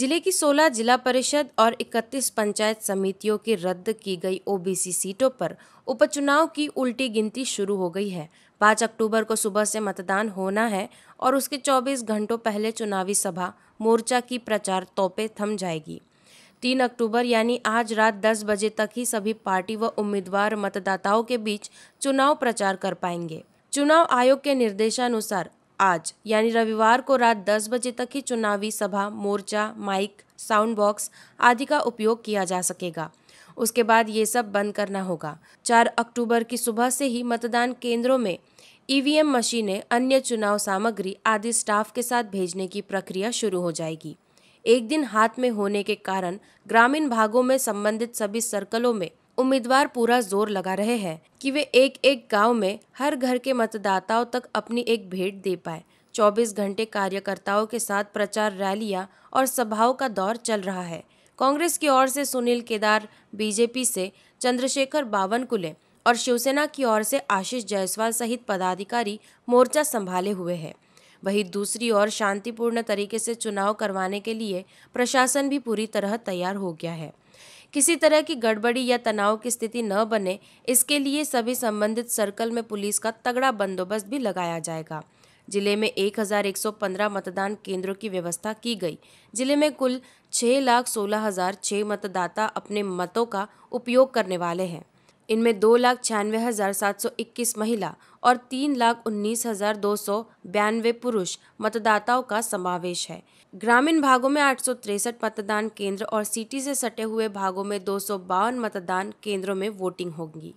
जिले की 16 जिला परिषद और 31 पंचायत समितियों की रद्द की गई ओबीसी सीटों पर उपचुनाव की उल्टी गिनती शुरू हो गई है पाँच अक्टूबर को सुबह से मतदान होना है और उसके 24 घंटों पहले चुनावी सभा मोर्चा की प्रचार तोपे थम जाएगी तीन अक्टूबर यानी आज रात 10 बजे तक ही सभी पार्टी व उम्मीदवार मतदाताओं के बीच चुनाव प्रचार कर पाएंगे चुनाव आयोग के निर्देशानुसार आज यानी रविवार को रात 10 बजे तक ही चुनावी सभा मोर्चा माइक साउंड बॉक्स आदि का उपयोग किया जा सकेगा उसके बाद ये सब बंद करना होगा 4 अक्टूबर की सुबह से ही मतदान केंद्रों में ईवीएम मशीनें अन्य चुनाव सामग्री आदि स्टाफ के साथ भेजने की प्रक्रिया शुरू हो जाएगी एक दिन हाथ में होने के कारण ग्रामीण भागों में संबंधित सभी सर्कलों में उम्मीदवार पूरा जोर लगा रहे हैं कि वे एक एक गांव में हर घर के मतदाताओं तक अपनी एक भेंट दे पाए 24 घंटे कार्यकर्ताओं के साथ प्रचार रैलियां और सभाओं का दौर चल रहा है कांग्रेस की ओर से सुनील केदार बीजेपी से चंद्रशेखर बावनकुले और शिवसेना की ओर से आशीष जायसवाल सहित पदाधिकारी मोर्चा संभाले हुए हैं वहीं दूसरी ओर शांतिपूर्ण तरीके से चुनाव करवाने के लिए प्रशासन भी पूरी तरह तैयार हो गया है किसी तरह की गड़बड़ी या तनाव की स्थिति न बने इसके लिए सभी संबंधित सर्कल में पुलिस का तगड़ा बंदोबस्त भी लगाया जाएगा जिले में 1,115 मतदान केंद्रों की व्यवस्था की गई जिले में कुल छः लाख सोलह हज़ार छः मतदाता अपने मतों का उपयोग करने वाले हैं इनमें दो लाख छियानवे हज़ार सात सौ इक्कीस महिला और तीन लाख उन्नीस हज़ार दो सौ बयानवे पुरुष मतदाताओं का समावेश है ग्रामीण भागों में आठ सौ तिरसठ मतदान केंद्र और सिटी से सटे हुए भागों में दो सौ बावन मतदान केंद्रों में वोटिंग होगी